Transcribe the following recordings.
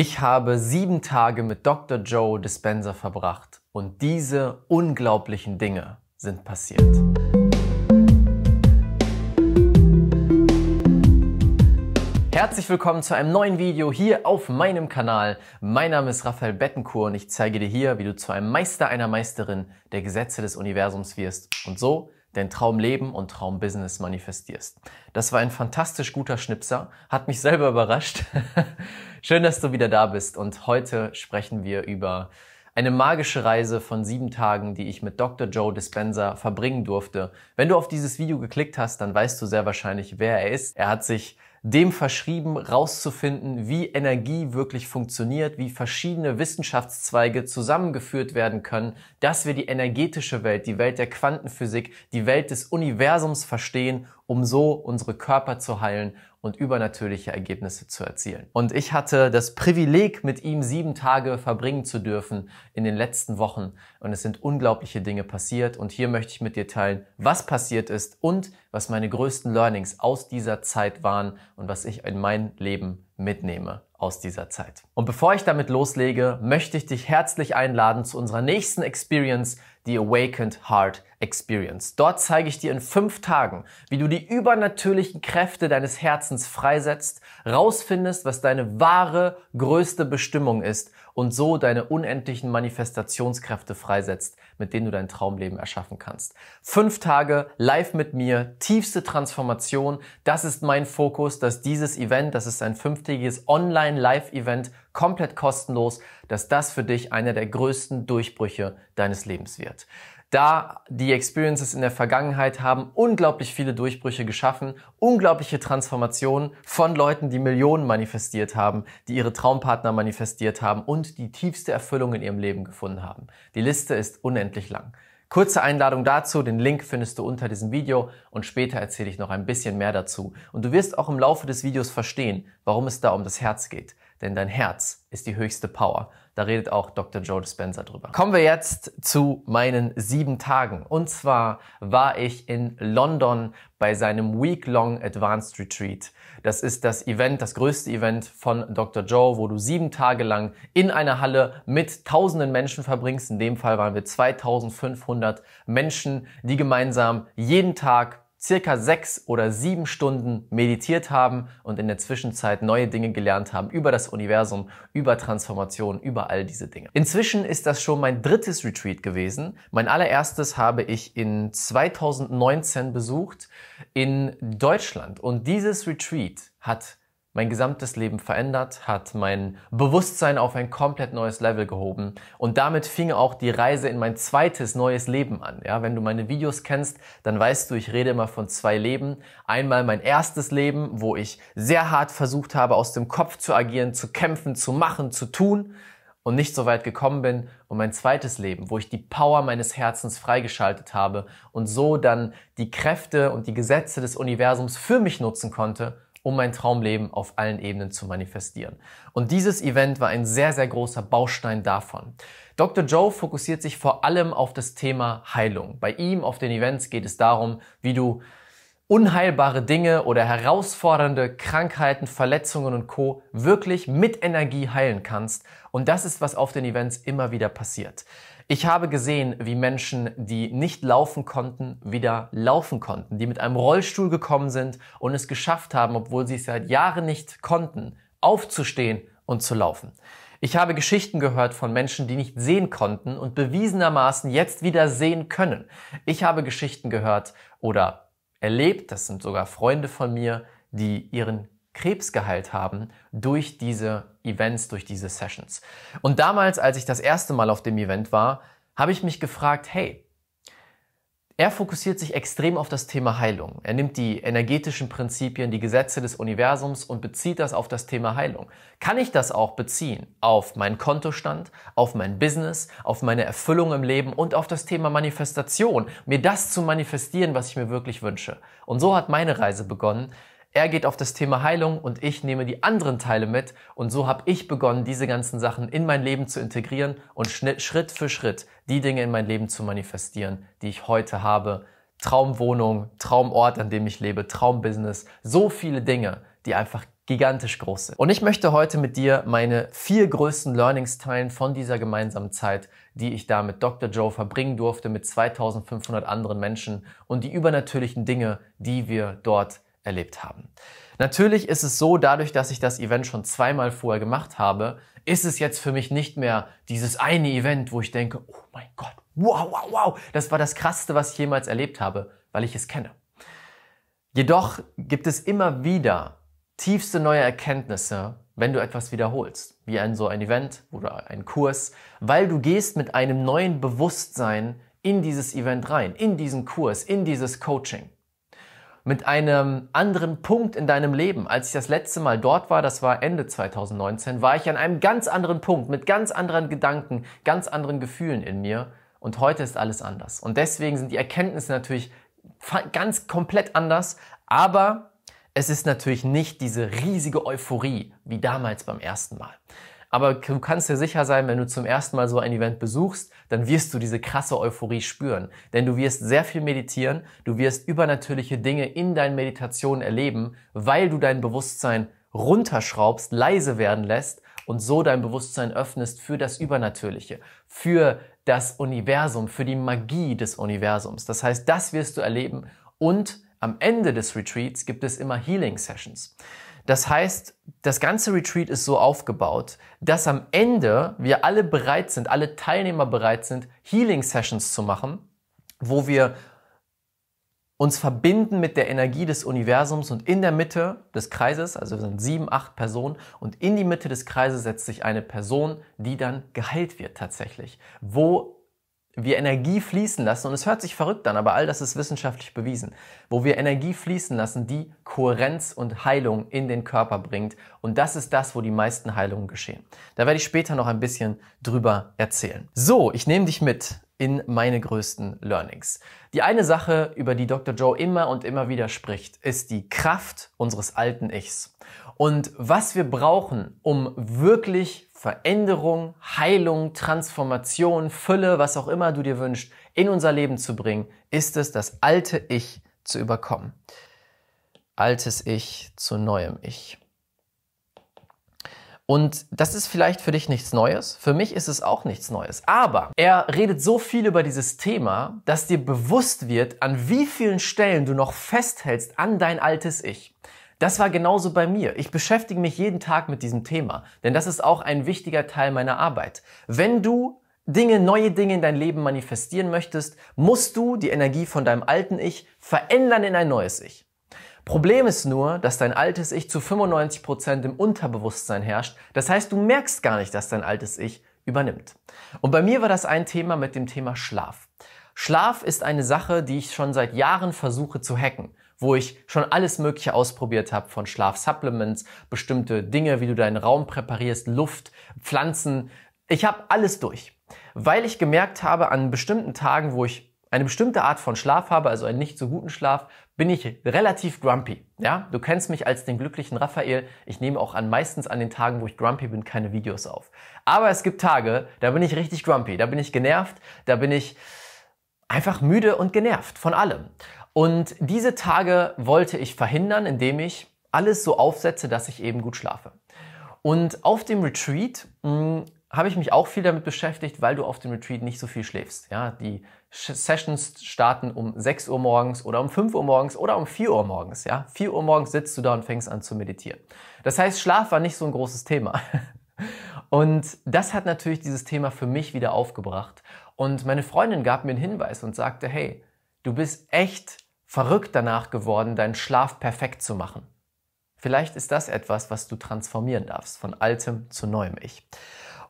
Ich habe sieben Tage mit Dr. Joe Dispenser verbracht und diese unglaublichen Dinge sind passiert. Herzlich willkommen zu einem neuen Video hier auf meinem Kanal. Mein Name ist Raphael Bettenkur und ich zeige dir hier, wie du zu einem Meister einer Meisterin der Gesetze des Universums wirst und so dein Traumleben und Traumbusiness manifestierst. Das war ein fantastisch guter Schnipser, hat mich selber überrascht. Schön, dass du wieder da bist und heute sprechen wir über eine magische Reise von sieben Tagen, die ich mit Dr. Joe Dispenza verbringen durfte. Wenn du auf dieses Video geklickt hast, dann weißt du sehr wahrscheinlich, wer er ist. Er hat sich dem verschrieben, rauszufinden, wie Energie wirklich funktioniert, wie verschiedene Wissenschaftszweige zusammengeführt werden können, dass wir die energetische Welt, die Welt der Quantenphysik, die Welt des Universums verstehen um so unsere Körper zu heilen und übernatürliche Ergebnisse zu erzielen. Und ich hatte das Privileg, mit ihm sieben Tage verbringen zu dürfen in den letzten Wochen. Und es sind unglaubliche Dinge passiert. Und hier möchte ich mit dir teilen, was passiert ist und was meine größten Learnings aus dieser Zeit waren und was ich in mein Leben mitnehme aus dieser Zeit. Und bevor ich damit loslege, möchte ich dich herzlich einladen zu unserer nächsten Experience, die Awakened Heart Experience. Dort zeige ich dir in fünf Tagen, wie du die übernatürlichen Kräfte deines Herzens freisetzt, rausfindest, was deine wahre, größte Bestimmung ist und so deine unendlichen Manifestationskräfte freisetzt, mit denen du dein Traumleben erschaffen kannst. Fünf Tage live mit mir, tiefste Transformation. Das ist mein Fokus, dass dieses Event, das ist ein fünftägiges Online-Live-Event, komplett kostenlos, dass das für dich einer der größten Durchbrüche deines Lebens wird da die Experiences in der Vergangenheit haben unglaublich viele Durchbrüche geschaffen, unglaubliche Transformationen von Leuten, die Millionen manifestiert haben, die ihre Traumpartner manifestiert haben und die tiefste Erfüllung in ihrem Leben gefunden haben. Die Liste ist unendlich lang. Kurze Einladung dazu, den Link findest du unter diesem Video und später erzähle ich noch ein bisschen mehr dazu. Und du wirst auch im Laufe des Videos verstehen, warum es da um das Herz geht denn dein Herz ist die höchste Power. Da redet auch Dr. Joe Dispenza drüber. Kommen wir jetzt zu meinen sieben Tagen. Und zwar war ich in London bei seinem Week-Long Advanced Retreat. Das ist das Event, das größte Event von Dr. Joe, wo du sieben Tage lang in einer Halle mit tausenden Menschen verbringst. In dem Fall waren wir 2500 Menschen, die gemeinsam jeden Tag circa sechs oder sieben Stunden meditiert haben und in der Zwischenzeit neue Dinge gelernt haben über das Universum, über Transformation, über all diese Dinge. Inzwischen ist das schon mein drittes Retreat gewesen. Mein allererstes habe ich in 2019 besucht in Deutschland und dieses Retreat hat mein gesamtes Leben verändert, hat mein Bewusstsein auf ein komplett neues Level gehoben und damit fing auch die Reise in mein zweites neues Leben an. Ja, wenn du meine Videos kennst, dann weißt du, ich rede immer von zwei Leben. Einmal mein erstes Leben, wo ich sehr hart versucht habe, aus dem Kopf zu agieren, zu kämpfen, zu machen, zu tun und nicht so weit gekommen bin und mein zweites Leben, wo ich die Power meines Herzens freigeschaltet habe und so dann die Kräfte und die Gesetze des Universums für mich nutzen konnte, um mein Traumleben auf allen Ebenen zu manifestieren. Und dieses Event war ein sehr, sehr großer Baustein davon. Dr. Joe fokussiert sich vor allem auf das Thema Heilung. Bei ihm auf den Events geht es darum, wie du unheilbare Dinge oder herausfordernde Krankheiten, Verletzungen und Co. wirklich mit Energie heilen kannst. Und das ist, was auf den Events immer wieder passiert. Ich habe gesehen, wie Menschen, die nicht laufen konnten, wieder laufen konnten, die mit einem Rollstuhl gekommen sind und es geschafft haben, obwohl sie es seit Jahren nicht konnten, aufzustehen und zu laufen. Ich habe Geschichten gehört von Menschen, die nicht sehen konnten und bewiesenermaßen jetzt wieder sehen können. Ich habe Geschichten gehört oder erlebt, das sind sogar Freunde von mir, die ihren Krebs geheilt haben durch diese Events, durch diese Sessions. Und damals, als ich das erste Mal auf dem Event war, habe ich mich gefragt, hey, er fokussiert sich extrem auf das Thema Heilung. Er nimmt die energetischen Prinzipien, die Gesetze des Universums und bezieht das auf das Thema Heilung. Kann ich das auch beziehen auf meinen Kontostand, auf mein Business, auf meine Erfüllung im Leben und auf das Thema Manifestation, mir das zu manifestieren, was ich mir wirklich wünsche. Und so hat meine Reise begonnen, er geht auf das Thema Heilung und ich nehme die anderen Teile mit und so habe ich begonnen, diese ganzen Sachen in mein Leben zu integrieren und Schritt für Schritt die Dinge in mein Leben zu manifestieren, die ich heute habe. Traumwohnung, Traumort, an dem ich lebe, Traumbusiness, so viele Dinge, die einfach gigantisch groß sind. Und ich möchte heute mit dir meine vier größten Learnings teilen von dieser gemeinsamen Zeit, die ich da mit Dr. Joe verbringen durfte, mit 2500 anderen Menschen und die übernatürlichen Dinge, die wir dort erlebt haben. Natürlich ist es so, dadurch, dass ich das Event schon zweimal vorher gemacht habe, ist es jetzt für mich nicht mehr dieses eine Event, wo ich denke, oh mein Gott, wow, wow, wow, das war das Krasseste, was ich jemals erlebt habe, weil ich es kenne. Jedoch gibt es immer wieder tiefste neue Erkenntnisse, wenn du etwas wiederholst, wie ein so ein Event oder ein Kurs, weil du gehst mit einem neuen Bewusstsein in dieses Event rein, in diesen Kurs, in dieses Coaching mit einem anderen Punkt in deinem Leben. Als ich das letzte Mal dort war, das war Ende 2019, war ich an einem ganz anderen Punkt, mit ganz anderen Gedanken, ganz anderen Gefühlen in mir. Und heute ist alles anders. Und deswegen sind die Erkenntnisse natürlich ganz komplett anders, aber es ist natürlich nicht diese riesige Euphorie wie damals beim ersten Mal. Aber du kannst dir sicher sein, wenn du zum ersten Mal so ein Event besuchst, dann wirst du diese krasse Euphorie spüren. Denn du wirst sehr viel meditieren, du wirst übernatürliche Dinge in deinen Meditationen erleben, weil du dein Bewusstsein runterschraubst, leise werden lässt und so dein Bewusstsein öffnest für das Übernatürliche, für das Universum, für die Magie des Universums. Das heißt, das wirst du erleben und am Ende des Retreats gibt es immer Healing Sessions. Das heißt, das ganze Retreat ist so aufgebaut, dass am Ende wir alle bereit sind, alle Teilnehmer bereit sind, Healing Sessions zu machen, wo wir uns verbinden mit der Energie des Universums und in der Mitte des Kreises, also wir sind sieben, acht Personen, und in die Mitte des Kreises setzt sich eine Person, die dann geheilt wird tatsächlich, wo wir Energie fließen lassen, und es hört sich verrückt an, aber all das ist wissenschaftlich bewiesen, wo wir Energie fließen lassen, die Kohärenz und Heilung in den Körper bringt. Und das ist das, wo die meisten Heilungen geschehen. Da werde ich später noch ein bisschen drüber erzählen. So, ich nehme dich mit in meine größten Learnings. Die eine Sache, über die Dr. Joe immer und immer wieder spricht, ist die Kraft unseres alten Ichs. Und was wir brauchen, um wirklich Veränderung, Heilung, Transformation, Fülle, was auch immer du dir wünschst, in unser Leben zu bringen, ist es, das alte Ich zu überkommen. Altes Ich zu neuem Ich. Und das ist vielleicht für dich nichts Neues. Für mich ist es auch nichts Neues. Aber er redet so viel über dieses Thema, dass dir bewusst wird, an wie vielen Stellen du noch festhältst an dein altes Ich. Das war genauso bei mir. Ich beschäftige mich jeden Tag mit diesem Thema, denn das ist auch ein wichtiger Teil meiner Arbeit. Wenn du Dinge, neue Dinge in dein Leben manifestieren möchtest, musst du die Energie von deinem alten Ich verändern in ein neues Ich. Problem ist nur, dass dein altes Ich zu 95% Prozent im Unterbewusstsein herrscht. Das heißt, du merkst gar nicht, dass dein altes Ich übernimmt. Und bei mir war das ein Thema mit dem Thema Schlaf. Schlaf ist eine Sache, die ich schon seit Jahren versuche zu hacken wo ich schon alles Mögliche ausprobiert habe, von Schlafsupplements, bestimmte Dinge, wie du deinen Raum präparierst, Luft, Pflanzen. Ich habe alles durch, weil ich gemerkt habe, an bestimmten Tagen, wo ich eine bestimmte Art von Schlaf habe, also einen nicht so guten Schlaf, bin ich relativ grumpy. Ja, du kennst mich als den glücklichen Raphael. Ich nehme auch an meistens an den Tagen, wo ich grumpy bin, keine Videos auf. Aber es gibt Tage, da bin ich richtig grumpy, da bin ich genervt, da bin ich einfach müde und genervt von allem. Und diese Tage wollte ich verhindern, indem ich alles so aufsetze, dass ich eben gut schlafe. Und auf dem Retreat hm, habe ich mich auch viel damit beschäftigt, weil du auf dem Retreat nicht so viel schläfst. Ja, die Sessions starten um 6 Uhr morgens oder um 5 Uhr morgens oder um 4 Uhr morgens. Ja, 4 Uhr morgens sitzt du da und fängst an zu meditieren. Das heißt, Schlaf war nicht so ein großes Thema. Und das hat natürlich dieses Thema für mich wieder aufgebracht. Und meine Freundin gab mir einen Hinweis und sagte, hey, Du bist echt verrückt danach geworden, deinen Schlaf perfekt zu machen. Vielleicht ist das etwas, was du transformieren darfst, von altem zu neuem Ich.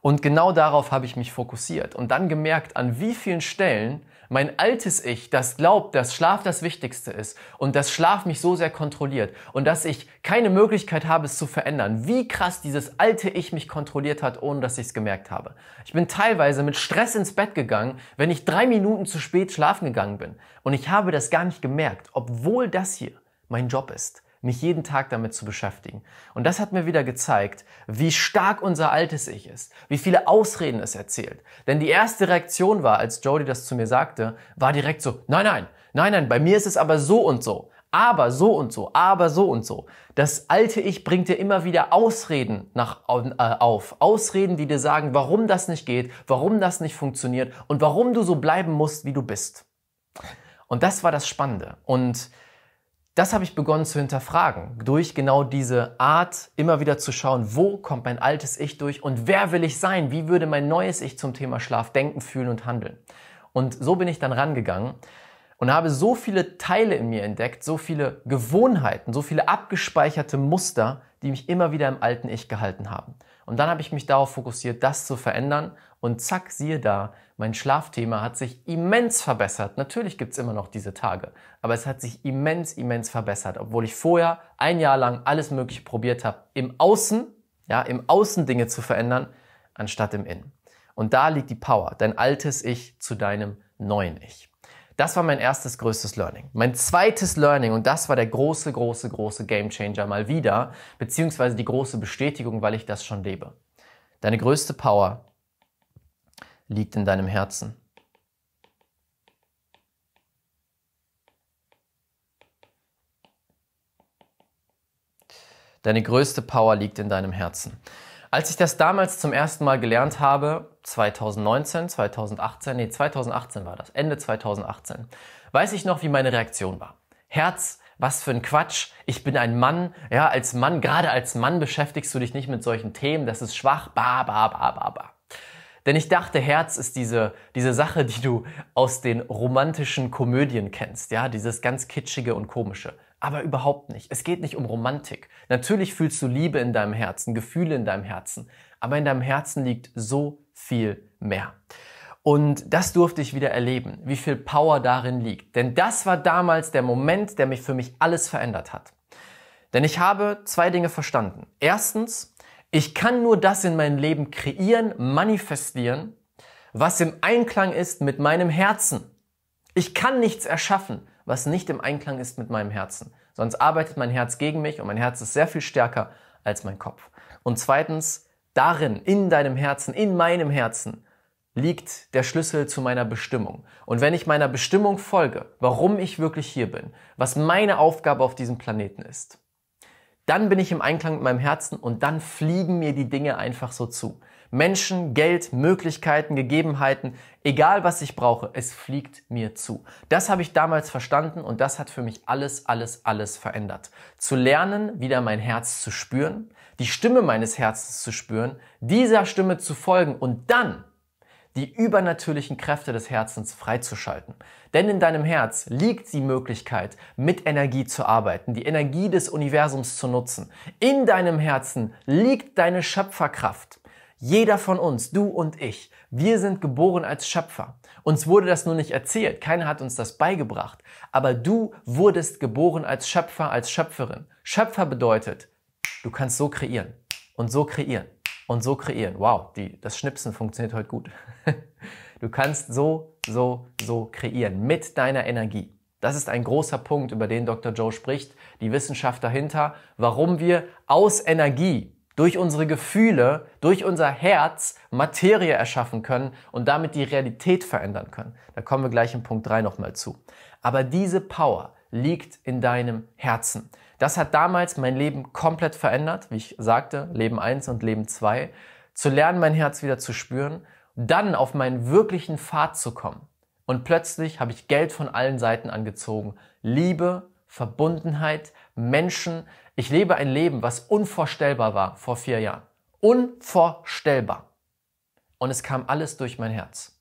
Und genau darauf habe ich mich fokussiert und dann gemerkt, an wie vielen Stellen mein altes Ich, das glaubt, dass Schlaf das Wichtigste ist und dass Schlaf mich so sehr kontrolliert und dass ich keine Möglichkeit habe, es zu verändern, wie krass dieses alte Ich mich kontrolliert hat, ohne dass ich es gemerkt habe. Ich bin teilweise mit Stress ins Bett gegangen, wenn ich drei Minuten zu spät schlafen gegangen bin. Und ich habe das gar nicht gemerkt, obwohl das hier mein Job ist mich jeden Tag damit zu beschäftigen. Und das hat mir wieder gezeigt, wie stark unser altes Ich ist, wie viele Ausreden es erzählt. Denn die erste Reaktion war, als Jody das zu mir sagte, war direkt so, nein, nein, nein, nein, bei mir ist es aber so und so, aber so und so, aber so und so. Das alte Ich bringt dir immer wieder Ausreden nach, äh, auf. Ausreden, die dir sagen, warum das nicht geht, warum das nicht funktioniert und warum du so bleiben musst, wie du bist. Und das war das Spannende. Und das habe ich begonnen zu hinterfragen, durch genau diese Art, immer wieder zu schauen, wo kommt mein altes Ich durch und wer will ich sein? Wie würde mein neues Ich zum Thema Schlaf denken, fühlen und handeln? Und so bin ich dann rangegangen und habe so viele Teile in mir entdeckt, so viele Gewohnheiten, so viele abgespeicherte Muster, die mich immer wieder im alten Ich gehalten haben. Und dann habe ich mich darauf fokussiert, das zu verändern und zack, siehe da, mein Schlafthema hat sich immens verbessert. Natürlich gibt es immer noch diese Tage, aber es hat sich immens, immens verbessert, obwohl ich vorher ein Jahr lang alles Mögliche probiert habe, im Außen, ja, im Außen Dinge zu verändern, anstatt im Innen. Und da liegt die Power, dein altes Ich zu deinem neuen Ich. Das war mein erstes größtes Learning. Mein zweites Learning, und das war der große, große, große Gamechanger mal wieder, beziehungsweise die große Bestätigung, weil ich das schon lebe. Deine größte Power liegt in deinem Herzen. Deine größte Power liegt in deinem Herzen. Als ich das damals zum ersten Mal gelernt habe, 2019, 2018, nee, 2018 war das, Ende 2018, weiß ich noch, wie meine Reaktion war. Herz, was für ein Quatsch, ich bin ein Mann, ja, als Mann, gerade als Mann beschäftigst du dich nicht mit solchen Themen, das ist schwach, ba, ba, ba, ba, ba. Denn ich dachte, Herz ist diese, diese Sache, die du aus den romantischen Komödien kennst, ja, dieses ganz kitschige und komische. Aber überhaupt nicht. Es geht nicht um Romantik. Natürlich fühlst du Liebe in deinem Herzen, Gefühle in deinem Herzen, aber in deinem Herzen liegt so viel mehr. Und das durfte ich wieder erleben, wie viel Power darin liegt. Denn das war damals der Moment, der mich für mich alles verändert hat. Denn ich habe zwei Dinge verstanden. Erstens, ich kann nur das in meinem Leben kreieren, manifestieren, was im Einklang ist mit meinem Herzen. Ich kann nichts erschaffen, was nicht im Einklang ist mit meinem Herzen. Sonst arbeitet mein Herz gegen mich und mein Herz ist sehr viel stärker als mein Kopf. Und zweitens, darin, in deinem Herzen, in meinem Herzen, liegt der Schlüssel zu meiner Bestimmung. Und wenn ich meiner Bestimmung folge, warum ich wirklich hier bin, was meine Aufgabe auf diesem Planeten ist, dann bin ich im Einklang mit meinem Herzen und dann fliegen mir die Dinge einfach so zu. Menschen, Geld, Möglichkeiten, Gegebenheiten, egal was ich brauche, es fliegt mir zu. Das habe ich damals verstanden und das hat für mich alles, alles, alles verändert. Zu lernen, wieder mein Herz zu spüren, die Stimme meines Herzens zu spüren, dieser Stimme zu folgen und dann die übernatürlichen Kräfte des Herzens freizuschalten. Denn in deinem Herz liegt die Möglichkeit, mit Energie zu arbeiten, die Energie des Universums zu nutzen. In deinem Herzen liegt deine Schöpferkraft. Jeder von uns, du und ich, wir sind geboren als Schöpfer. Uns wurde das nur nicht erzählt, keiner hat uns das beigebracht, aber du wurdest geboren als Schöpfer, als Schöpferin. Schöpfer bedeutet, du kannst so kreieren und so kreieren und so kreieren. Wow, die, das Schnipsen funktioniert heute gut. Du kannst so, so, so kreieren mit deiner Energie. Das ist ein großer Punkt, über den Dr. Joe spricht, die Wissenschaft dahinter, warum wir aus Energie durch unsere Gefühle, durch unser Herz Materie erschaffen können und damit die Realität verändern können. Da kommen wir gleich in Punkt 3 nochmal zu. Aber diese Power liegt in deinem Herzen. Das hat damals mein Leben komplett verändert, wie ich sagte, Leben 1 und Leben 2. Zu lernen, mein Herz wieder zu spüren, dann auf meinen wirklichen Pfad zu kommen. Und plötzlich habe ich Geld von allen Seiten angezogen. Liebe, Verbundenheit, Menschen. Ich lebe ein Leben, was unvorstellbar war vor vier Jahren. Unvorstellbar. Und es kam alles durch mein Herz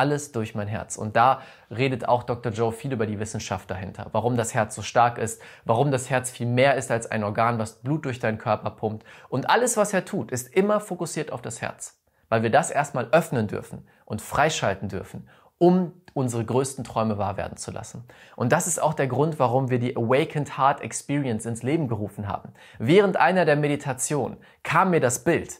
alles durch mein Herz. Und da redet auch Dr. Joe viel über die Wissenschaft dahinter. Warum das Herz so stark ist, warum das Herz viel mehr ist als ein Organ, was Blut durch deinen Körper pumpt. Und alles, was er tut, ist immer fokussiert auf das Herz. Weil wir das erstmal öffnen dürfen und freischalten dürfen, um unsere größten Träume wahr werden zu lassen. Und das ist auch der Grund, warum wir die Awakened Heart Experience ins Leben gerufen haben. Während einer der Meditation kam mir das Bild,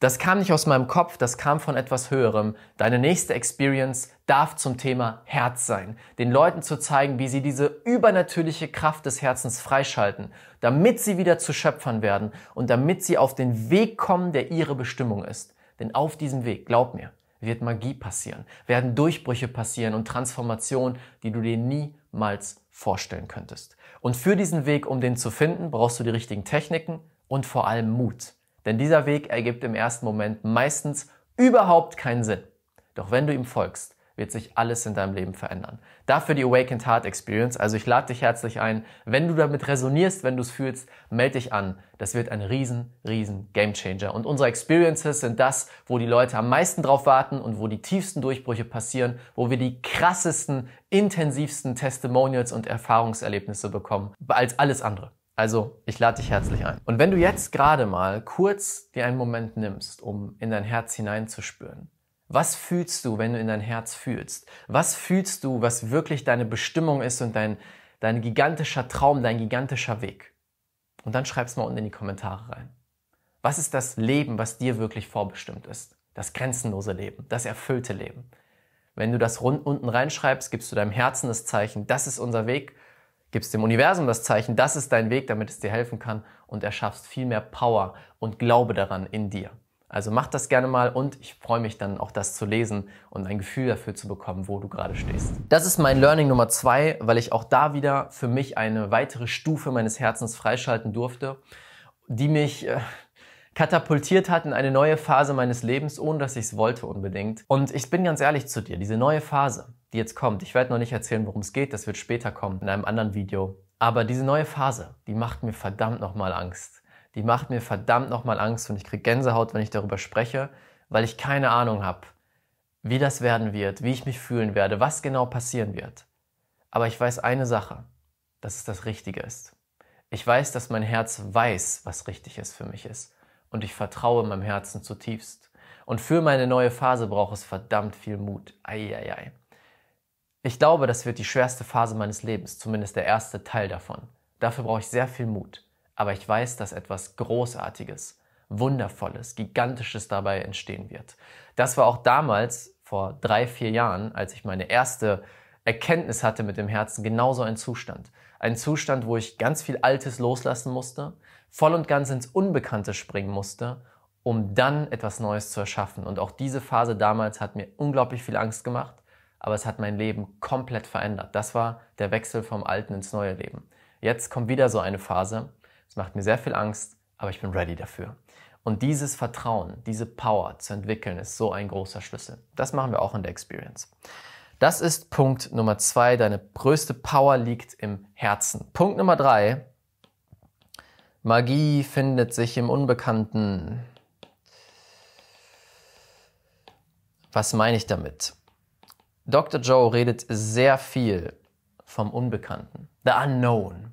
das kam nicht aus meinem Kopf, das kam von etwas Höherem. Deine nächste Experience darf zum Thema Herz sein. Den Leuten zu zeigen, wie sie diese übernatürliche Kraft des Herzens freischalten, damit sie wieder zu Schöpfern werden und damit sie auf den Weg kommen, der ihre Bestimmung ist. Denn auf diesem Weg, glaub mir, wird Magie passieren, werden Durchbrüche passieren und Transformationen, die du dir niemals vorstellen könntest. Und für diesen Weg, um den zu finden, brauchst du die richtigen Techniken und vor allem Mut. Denn dieser Weg ergibt im ersten Moment meistens überhaupt keinen Sinn. Doch wenn du ihm folgst, wird sich alles in deinem Leben verändern. Dafür die Awakened Heart Experience. Also ich lade dich herzlich ein. Wenn du damit resonierst, wenn du es fühlst, melde dich an. Das wird ein riesen, riesen Gamechanger. Und unsere Experiences sind das, wo die Leute am meisten drauf warten und wo die tiefsten Durchbrüche passieren, wo wir die krassesten, intensivsten Testimonials und Erfahrungserlebnisse bekommen als alles andere. Also, ich lade dich herzlich ein. Und wenn du jetzt gerade mal kurz dir einen Moment nimmst, um in dein Herz hineinzuspüren, was fühlst du, wenn du in dein Herz fühlst? Was fühlst du, was wirklich deine Bestimmung ist und dein, dein gigantischer Traum, dein gigantischer Weg? Und dann schreib es mal unten in die Kommentare rein. Was ist das Leben, was dir wirklich vorbestimmt ist? Das grenzenlose Leben, das erfüllte Leben. Wenn du das unten reinschreibst, gibst du deinem Herzen das Zeichen, das ist unser Weg gibst dem Universum das Zeichen, das ist dein Weg, damit es dir helfen kann und erschaffst viel mehr Power und Glaube daran in dir. Also mach das gerne mal und ich freue mich dann auch das zu lesen und ein Gefühl dafür zu bekommen, wo du gerade stehst. Das ist mein Learning Nummer zwei, weil ich auch da wieder für mich eine weitere Stufe meines Herzens freischalten durfte, die mich äh, katapultiert hat in eine neue Phase meines Lebens, ohne dass ich es wollte unbedingt. Und ich bin ganz ehrlich zu dir, diese neue Phase, die jetzt kommt, ich werde noch nicht erzählen, worum es geht, das wird später kommen in einem anderen Video. Aber diese neue Phase, die macht mir verdammt nochmal Angst. Die macht mir verdammt nochmal Angst und ich kriege Gänsehaut, wenn ich darüber spreche, weil ich keine Ahnung habe, wie das werden wird, wie ich mich fühlen werde, was genau passieren wird. Aber ich weiß eine Sache, dass es das Richtige ist. Ich weiß, dass mein Herz weiß, was richtig ist für mich ist und ich vertraue meinem Herzen zutiefst. Und für meine neue Phase braucht es verdammt viel Mut. Eieiei. Ich glaube, das wird die schwerste Phase meines Lebens, zumindest der erste Teil davon. Dafür brauche ich sehr viel Mut. Aber ich weiß, dass etwas Großartiges, Wundervolles, Gigantisches dabei entstehen wird. Das war auch damals, vor drei, vier Jahren, als ich meine erste Erkenntnis hatte mit dem Herzen, genauso ein Zustand. Ein Zustand, wo ich ganz viel Altes loslassen musste, voll und ganz ins Unbekannte springen musste, um dann etwas Neues zu erschaffen. Und auch diese Phase damals hat mir unglaublich viel Angst gemacht, aber es hat mein Leben komplett verändert. Das war der Wechsel vom alten ins neue Leben. Jetzt kommt wieder so eine Phase. Es macht mir sehr viel Angst, aber ich bin ready dafür. Und dieses Vertrauen, diese Power zu entwickeln, ist so ein großer Schlüssel. Das machen wir auch in der Experience. Das ist Punkt Nummer zwei. Deine größte Power liegt im Herzen. Punkt Nummer drei Magie findet sich im Unbekannten. Was meine ich damit? Dr. Joe redet sehr viel vom Unbekannten, the unknown,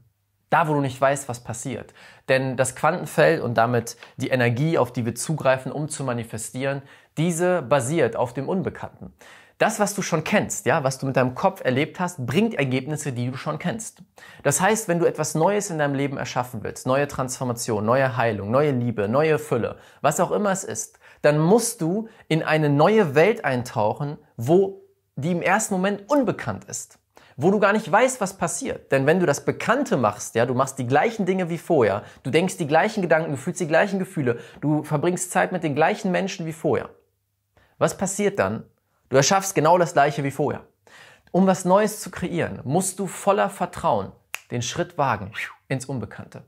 da wo du nicht weißt, was passiert. Denn das Quantenfeld und damit die Energie, auf die wir zugreifen, um zu manifestieren, diese basiert auf dem Unbekannten. Das, was du schon kennst, ja, was du mit deinem Kopf erlebt hast, bringt Ergebnisse, die du schon kennst. Das heißt, wenn du etwas Neues in deinem Leben erschaffen willst, neue Transformation, neue Heilung, neue Liebe, neue Fülle, was auch immer es ist, dann musst du in eine neue Welt eintauchen, wo die im ersten Moment unbekannt ist wo du gar nicht weißt, was passiert. Denn wenn du das Bekannte machst, ja, du machst die gleichen Dinge wie vorher, du denkst die gleichen Gedanken, du fühlst die gleichen Gefühle, du verbringst Zeit mit den gleichen Menschen wie vorher. Was passiert dann, Du erschaffst genau das gleiche wie vorher. Um was Neues zu kreieren, musst du voller Vertrauen den Schritt wagen ins Unbekannte.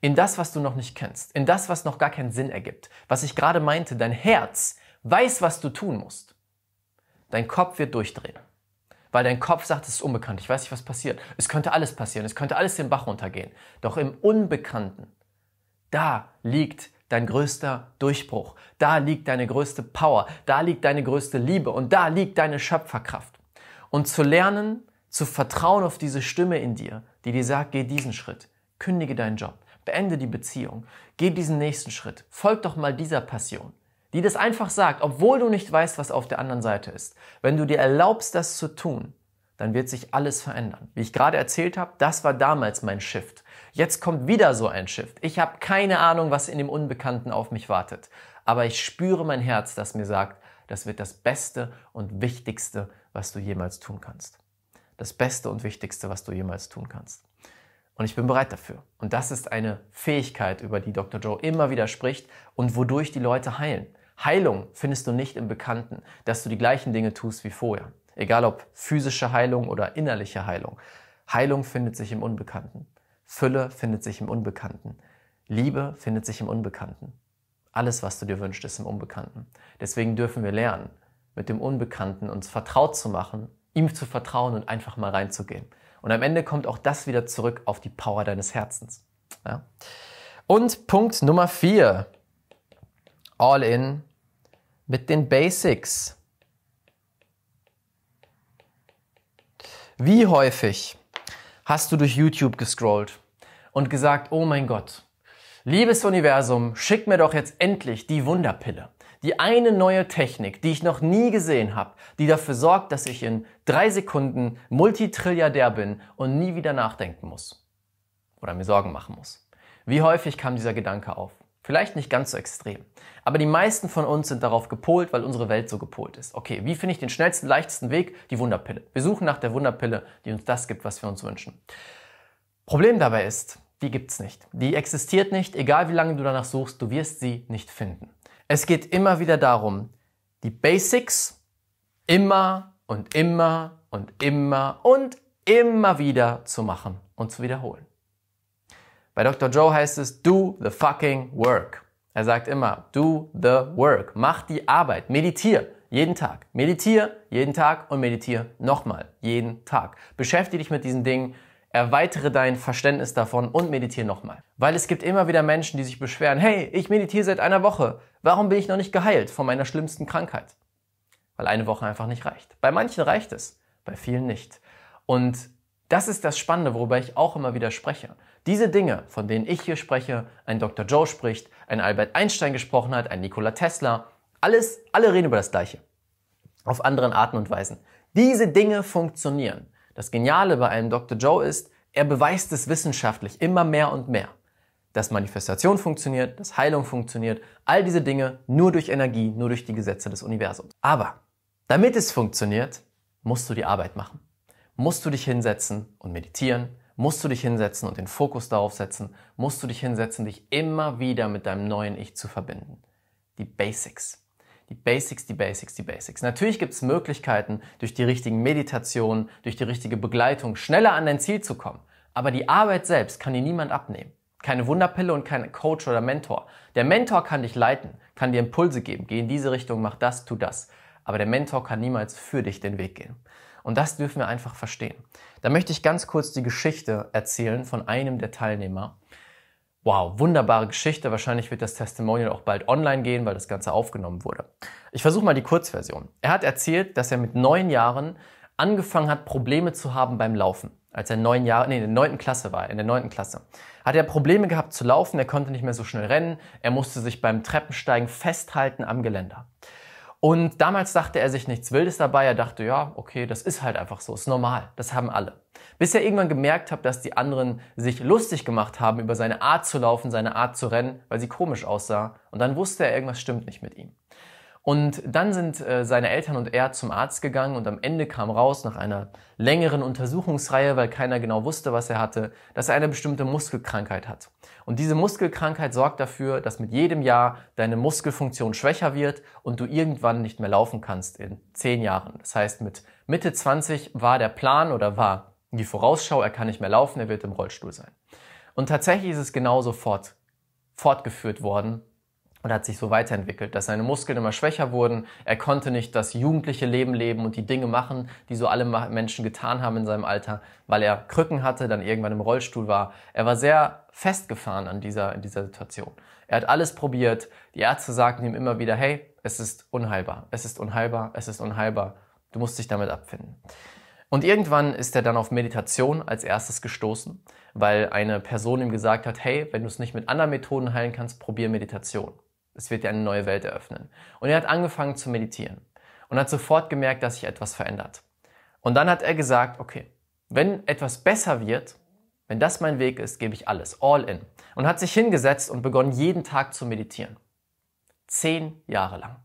In das, was du noch nicht kennst. In das, was noch gar keinen Sinn ergibt. Was ich gerade meinte, dein Herz weiß, was du tun musst. Dein Kopf wird durchdrehen. Weil dein Kopf sagt, es ist unbekannt. Ich weiß nicht, was passiert. Es könnte alles passieren. Es könnte alles den Bach runtergehen. Doch im Unbekannten, da liegt dein größter Durchbruch. Da liegt deine größte Power. Da liegt deine größte Liebe. Und da liegt deine Schöpferkraft. Und zu lernen, zu vertrauen auf diese Stimme in dir, die dir sagt, geh diesen Schritt. Kündige deinen Job. Beende die Beziehung. Geh diesen nächsten Schritt. Folg doch mal dieser Passion die das einfach sagt, obwohl du nicht weißt, was auf der anderen Seite ist. Wenn du dir erlaubst, das zu tun, dann wird sich alles verändern. Wie ich gerade erzählt habe, das war damals mein Shift. Jetzt kommt wieder so ein Shift. Ich habe keine Ahnung, was in dem Unbekannten auf mich wartet. Aber ich spüre mein Herz, das mir sagt, das wird das Beste und Wichtigste, was du jemals tun kannst. Das Beste und Wichtigste, was du jemals tun kannst. Und ich bin bereit dafür. Und das ist eine Fähigkeit, über die Dr. Joe immer wieder spricht und wodurch die Leute heilen. Heilung findest du nicht im Bekannten, dass du die gleichen Dinge tust wie vorher. Egal ob physische Heilung oder innerliche Heilung. Heilung findet sich im Unbekannten. Fülle findet sich im Unbekannten. Liebe findet sich im Unbekannten. Alles, was du dir wünschst, ist im Unbekannten. Deswegen dürfen wir lernen, mit dem Unbekannten uns vertraut zu machen, ihm zu vertrauen und einfach mal reinzugehen. Und am Ende kommt auch das wieder zurück auf die Power deines Herzens. Ja? Und Punkt Nummer vier: All in mit den Basics. Wie häufig hast du durch YouTube gescrollt? und gesagt, oh mein Gott, liebes Universum, schick mir doch jetzt endlich die Wunderpille. Die eine neue Technik, die ich noch nie gesehen habe, die dafür sorgt, dass ich in drei Sekunden Multitrilliardär bin und nie wieder nachdenken muss. Oder mir Sorgen machen muss. Wie häufig kam dieser Gedanke auf? Vielleicht nicht ganz so extrem. Aber die meisten von uns sind darauf gepolt, weil unsere Welt so gepolt ist. Okay, wie finde ich den schnellsten, leichtesten Weg? Die Wunderpille. Wir suchen nach der Wunderpille, die uns das gibt, was wir uns wünschen. Problem dabei ist, die gibt's nicht. Die existiert nicht, egal wie lange du danach suchst, du wirst sie nicht finden. Es geht immer wieder darum, die Basics immer und immer und immer und immer wieder zu machen und zu wiederholen. Bei Dr. Joe heißt es do the fucking work. Er sagt immer do the work. Mach die Arbeit, meditier jeden Tag. Meditier jeden Tag und meditier nochmal jeden Tag. Beschäftige dich mit diesen Dingen Erweitere dein Verständnis davon und meditiere nochmal. Weil es gibt immer wieder Menschen, die sich beschweren, hey, ich meditiere seit einer Woche. Warum bin ich noch nicht geheilt von meiner schlimmsten Krankheit? Weil eine Woche einfach nicht reicht. Bei manchen reicht es, bei vielen nicht. Und das ist das Spannende, worüber ich auch immer wieder spreche. Diese Dinge, von denen ich hier spreche, ein Dr. Joe spricht, ein Albert Einstein gesprochen hat, ein Nikola Tesla, alles, alle reden über das Gleiche. Auf anderen Arten und Weisen. Diese Dinge funktionieren. Das Geniale bei einem Dr. Joe ist, er beweist es wissenschaftlich immer mehr und mehr. Dass Manifestation funktioniert, dass Heilung funktioniert, all diese Dinge nur durch Energie, nur durch die Gesetze des Universums. Aber damit es funktioniert, musst du die Arbeit machen. Musst du dich hinsetzen und meditieren, musst du dich hinsetzen und den Fokus darauf setzen, musst du dich hinsetzen, dich immer wieder mit deinem neuen Ich zu verbinden. Die Basics. Die Basics, die Basics, die Basics. Natürlich gibt es Möglichkeiten, durch die richtigen Meditationen, durch die richtige Begleitung schneller an dein Ziel zu kommen. Aber die Arbeit selbst kann dir niemand abnehmen. Keine Wunderpille und kein Coach oder Mentor. Der Mentor kann dich leiten, kann dir Impulse geben. Geh in diese Richtung, mach das, tu das. Aber der Mentor kann niemals für dich den Weg gehen. Und das dürfen wir einfach verstehen. Da möchte ich ganz kurz die Geschichte erzählen von einem der Teilnehmer, Wow, wunderbare Geschichte. Wahrscheinlich wird das Testimonial auch bald online gehen, weil das Ganze aufgenommen wurde. Ich versuche mal die Kurzversion. Er hat erzählt, dass er mit neun Jahren angefangen hat, Probleme zu haben beim Laufen. Als er neun Jahre, nee, in der neunten Klasse war, in der neunten Klasse, hat er Probleme gehabt zu laufen. Er konnte nicht mehr so schnell rennen. Er musste sich beim Treppensteigen festhalten am Geländer. Und damals dachte er sich nichts Wildes dabei. Er dachte, ja, okay, das ist halt einfach so, ist normal, das haben alle. Bis er irgendwann gemerkt hat, dass die anderen sich lustig gemacht haben über seine Art zu laufen, seine Art zu rennen, weil sie komisch aussah. Und dann wusste er, irgendwas stimmt nicht mit ihm. Und dann sind äh, seine Eltern und er zum Arzt gegangen und am Ende kam raus, nach einer längeren Untersuchungsreihe, weil keiner genau wusste, was er hatte, dass er eine bestimmte Muskelkrankheit hat. Und diese Muskelkrankheit sorgt dafür, dass mit jedem Jahr deine Muskelfunktion schwächer wird und du irgendwann nicht mehr laufen kannst in zehn Jahren. Das heißt, mit Mitte 20 war der Plan oder war die Vorausschau, er kann nicht mehr laufen, er wird im Rollstuhl sein. Und tatsächlich ist es genauso fort, fortgeführt worden und hat sich so weiterentwickelt, dass seine Muskeln immer schwächer wurden. Er konnte nicht das jugendliche Leben leben und die Dinge machen, die so alle Menschen getan haben in seinem Alter, weil er Krücken hatte, dann irgendwann im Rollstuhl war. Er war sehr festgefahren an dieser, in dieser Situation. Er hat alles probiert. Die Ärzte sagten ihm immer wieder, hey, es ist unheilbar, es ist unheilbar, es ist unheilbar. Du musst dich damit abfinden. Und irgendwann ist er dann auf Meditation als erstes gestoßen, weil eine Person ihm gesagt hat, hey, wenn du es nicht mit anderen Methoden heilen kannst, probier Meditation es wird dir eine neue Welt eröffnen. Und er hat angefangen zu meditieren und hat sofort gemerkt, dass sich etwas verändert. Und dann hat er gesagt, okay, wenn etwas besser wird, wenn das mein Weg ist, gebe ich alles, all in. Und hat sich hingesetzt und begonnen, jeden Tag zu meditieren. Zehn Jahre lang.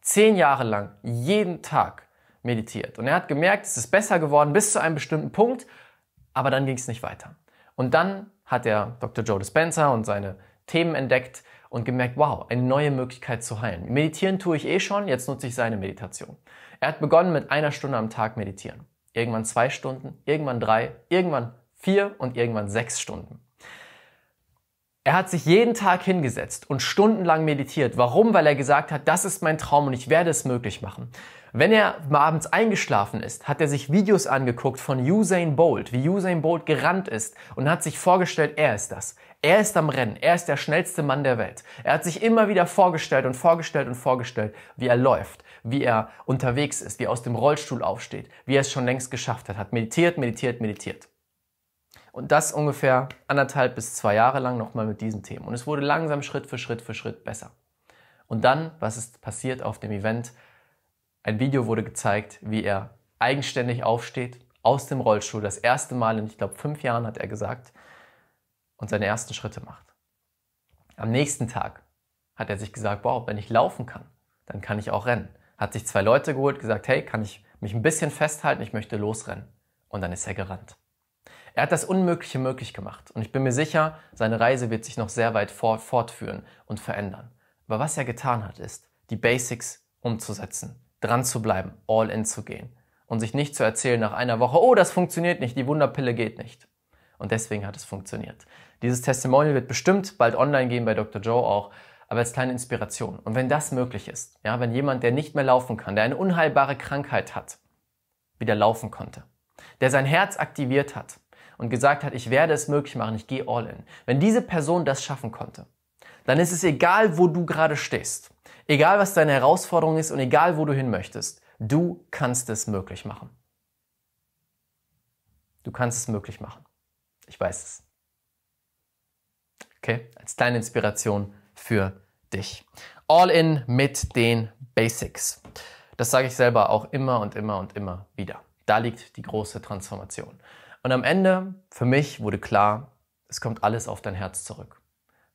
Zehn Jahre lang, jeden Tag meditiert. Und er hat gemerkt, es ist besser geworden bis zu einem bestimmten Punkt, aber dann ging es nicht weiter. Und dann hat er Dr. Joe Dispenza und seine Themen entdeckt und gemerkt, wow, eine neue Möglichkeit zu heilen. Meditieren tue ich eh schon, jetzt nutze ich seine Meditation. Er hat begonnen mit einer Stunde am Tag meditieren. Irgendwann zwei Stunden, irgendwann drei, irgendwann vier und irgendwann sechs Stunden. Er hat sich jeden Tag hingesetzt und stundenlang meditiert. Warum? Weil er gesagt hat, das ist mein Traum und ich werde es möglich machen. Wenn er abends eingeschlafen ist, hat er sich Videos angeguckt von Usain Bolt, wie Usain Bolt gerannt ist und hat sich vorgestellt, er ist das. Er ist am Rennen, er ist der schnellste Mann der Welt. Er hat sich immer wieder vorgestellt und vorgestellt und vorgestellt, wie er läuft, wie er unterwegs ist, wie er aus dem Rollstuhl aufsteht, wie er es schon längst geschafft hat, hat meditiert, meditiert, meditiert. Und das ungefähr anderthalb bis zwei Jahre lang nochmal mit diesen Themen. Und es wurde langsam Schritt für Schritt für Schritt besser. Und dann, was ist passiert auf dem Event? Ein Video wurde gezeigt, wie er eigenständig aufsteht, aus dem Rollstuhl, das erste Mal in, ich glaube, fünf Jahren, hat er gesagt, und seine ersten Schritte macht. Am nächsten Tag hat er sich gesagt, wow, wenn ich laufen kann, dann kann ich auch rennen. Hat sich zwei Leute geholt, gesagt, hey, kann ich mich ein bisschen festhalten, ich möchte losrennen. Und dann ist er gerannt. Er hat das Unmögliche möglich gemacht. Und ich bin mir sicher, seine Reise wird sich noch sehr weit fortführen und verändern. Aber was er getan hat, ist, die Basics umzusetzen dran zu bleiben, all in zu gehen und sich nicht zu erzählen nach einer Woche, oh, das funktioniert nicht, die Wunderpille geht nicht. Und deswegen hat es funktioniert. Dieses Testimonial wird bestimmt bald online gehen bei Dr. Joe auch, aber als kleine Inspiration. Und wenn das möglich ist, ja, wenn jemand, der nicht mehr laufen kann, der eine unheilbare Krankheit hat, wieder laufen konnte, der sein Herz aktiviert hat und gesagt hat, ich werde es möglich machen, ich gehe all in. Wenn diese Person das schaffen konnte, dann ist es egal, wo du gerade stehst. Egal was deine Herausforderung ist und egal wo du hin möchtest, du kannst es möglich machen. Du kannst es möglich machen. Ich weiß es. Okay, als kleine Inspiration für dich. All in mit den Basics. Das sage ich selber auch immer und immer und immer wieder. Da liegt die große Transformation. Und am Ende, für mich wurde klar, es kommt alles auf dein Herz zurück.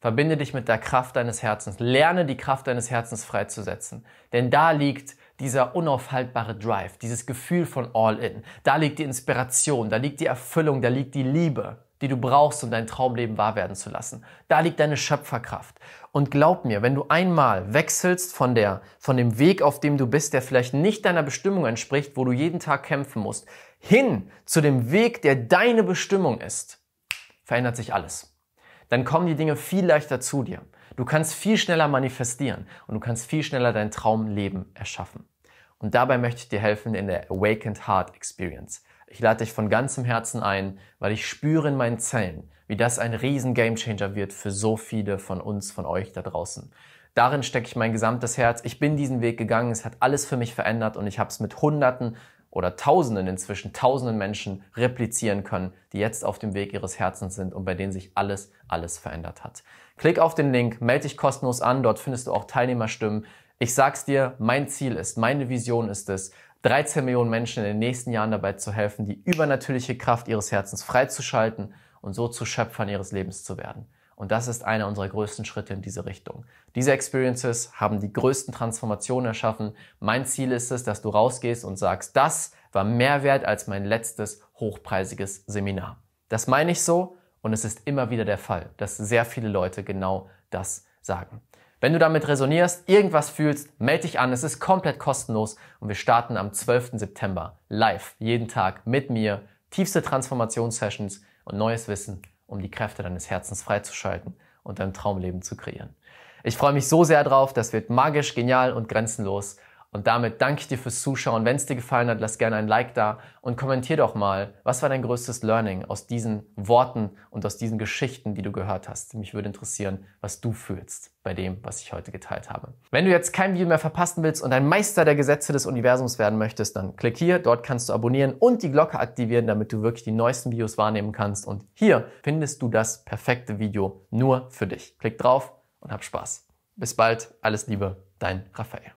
Verbinde dich mit der Kraft deines Herzens. Lerne die Kraft deines Herzens freizusetzen. Denn da liegt dieser unaufhaltbare Drive, dieses Gefühl von All-In. Da liegt die Inspiration, da liegt die Erfüllung, da liegt die Liebe, die du brauchst, um dein Traumleben wahr werden zu lassen. Da liegt deine Schöpferkraft. Und glaub mir, wenn du einmal wechselst von der, von dem Weg, auf dem du bist, der vielleicht nicht deiner Bestimmung entspricht, wo du jeden Tag kämpfen musst, hin zu dem Weg, der deine Bestimmung ist, verändert sich alles dann kommen die Dinge viel leichter zu dir. Du kannst viel schneller manifestieren und du kannst viel schneller dein Traumleben erschaffen. Und dabei möchte ich dir helfen in der Awakened Heart Experience. Ich lade dich von ganzem Herzen ein, weil ich spüre in meinen Zellen, wie das ein riesen Gamechanger wird für so viele von uns, von euch da draußen. Darin stecke ich mein gesamtes Herz. Ich bin diesen Weg gegangen, es hat alles für mich verändert und ich habe es mit Hunderten oder Tausenden, inzwischen Tausenden Menschen replizieren können, die jetzt auf dem Weg ihres Herzens sind und bei denen sich alles, alles verändert hat. Klick auf den Link, melde dich kostenlos an, dort findest du auch Teilnehmerstimmen. Ich sag's dir, mein Ziel ist, meine Vision ist es, 13 Millionen Menschen in den nächsten Jahren dabei zu helfen, die übernatürliche Kraft ihres Herzens freizuschalten und so zu Schöpfern ihres Lebens zu werden. Und das ist einer unserer größten Schritte in diese Richtung. Diese Experiences haben die größten Transformationen erschaffen. Mein Ziel ist es, dass du rausgehst und sagst, das war mehr wert als mein letztes hochpreisiges Seminar. Das meine ich so und es ist immer wieder der Fall, dass sehr viele Leute genau das sagen. Wenn du damit resonierst, irgendwas fühlst, melde dich an. Es ist komplett kostenlos und wir starten am 12. September live, jeden Tag mit mir, tiefste Transformationssessions und neues Wissen um die Kräfte deines Herzens freizuschalten und dein Traumleben zu kreieren. Ich freue mich so sehr drauf, das wird magisch, genial und grenzenlos. Und damit danke ich dir fürs Zuschauen. Wenn es dir gefallen hat, lass gerne ein Like da und kommentier doch mal, was war dein größtes Learning aus diesen Worten und aus diesen Geschichten, die du gehört hast. Mich würde interessieren, was du fühlst bei dem, was ich heute geteilt habe. Wenn du jetzt kein Video mehr verpassen willst und ein Meister der Gesetze des Universums werden möchtest, dann klick hier, dort kannst du abonnieren und die Glocke aktivieren, damit du wirklich die neuesten Videos wahrnehmen kannst. Und hier findest du das perfekte Video nur für dich. Klick drauf und hab Spaß. Bis bald, alles Liebe, dein Raphael.